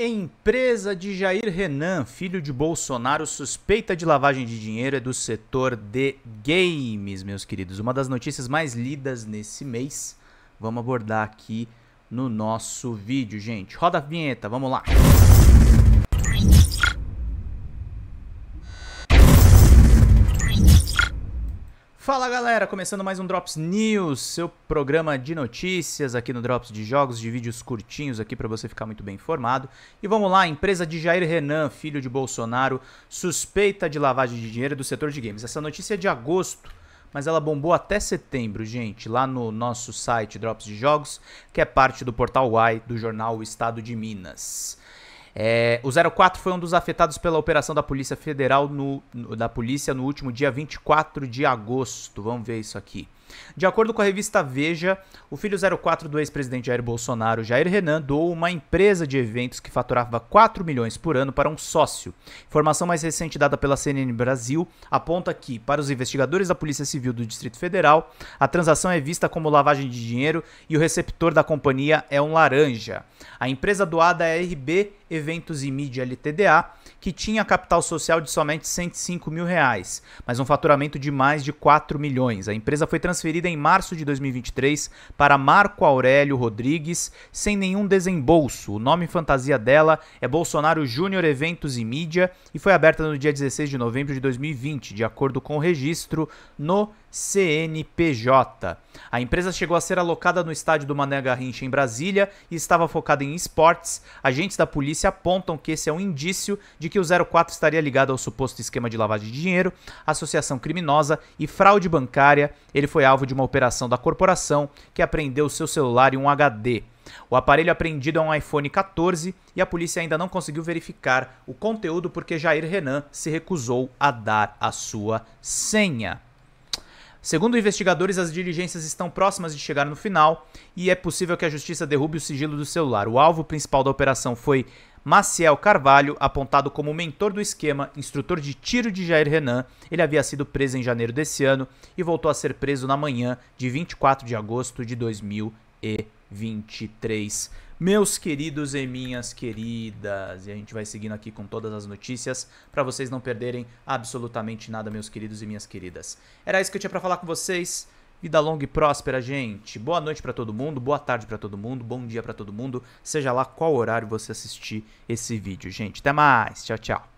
Empresa de Jair Renan, filho de Bolsonaro, suspeita de lavagem de dinheiro é do setor de games, meus queridos. Uma das notícias mais lidas nesse mês. Vamos abordar aqui no nosso vídeo, gente. Roda a vinheta, vamos lá. Música Fala galera, começando mais um Drops News, seu programa de notícias aqui no Drops de jogos, de vídeos curtinhos aqui para você ficar muito bem informado. E vamos lá, empresa de Jair Renan, filho de Bolsonaro, suspeita de lavagem de dinheiro do setor de games. Essa notícia é de agosto, mas ela bombou até setembro, gente, lá no nosso site Drops de Jogos, que é parte do portal Y do jornal o Estado de Minas. É, o 04 foi um dos afetados pela operação da Polícia Federal no, no, da Polícia no último dia 24 de agosto. Vamos ver isso aqui. De acordo com a revista Veja, o filho 04 do ex-presidente Jair Bolsonaro, Jair Renan, doou uma empresa de eventos que faturava 4 milhões por ano para um sócio. Informação mais recente dada pela CNN Brasil aponta que, para os investigadores da Polícia Civil do Distrito Federal, a transação é vista como lavagem de dinheiro e o receptor da companhia é um laranja. A empresa doada é a RB Eventos e Mídia LTDA que tinha capital social de somente 105 mil reais, mas um faturamento de mais de 4 milhões. A empresa foi transferida em março de 2023 para Marco Aurélio Rodrigues, sem nenhum desembolso. O nome fantasia dela é Bolsonaro Júnior Eventos e Mídia e foi aberta no dia 16 de novembro de 2020, de acordo com o registro no CNPJ. A empresa chegou a ser alocada no estádio do Mané Garrincha em Brasília e estava focada em esportes. Agentes da polícia apontam que esse é um indício de que o 04 estaria ligado ao suposto esquema de lavagem de dinheiro, associação criminosa e fraude bancária. Ele foi alvo de uma operação da corporação que apreendeu seu celular e um HD. O aparelho apreendido é um iPhone 14 e a polícia ainda não conseguiu verificar o conteúdo porque Jair Renan se recusou a dar a sua senha. Segundo investigadores, as diligências estão próximas de chegar no final e é possível que a justiça derrube o sigilo do celular. O alvo principal da operação foi Maciel Carvalho, apontado como mentor do esquema, instrutor de tiro de Jair Renan. Ele havia sido preso em janeiro desse ano e voltou a ser preso na manhã de 24 de agosto de 2020. 23. Meus queridos e minhas queridas, e a gente vai seguindo aqui com todas as notícias para vocês não perderem absolutamente nada, meus queridos e minhas queridas. Era isso que eu tinha para falar com vocês. Vida longa e próspera, gente. Boa noite para todo mundo, boa tarde para todo mundo, bom dia para todo mundo, seja lá qual horário você assistir esse vídeo, gente. Até mais. Tchau, tchau.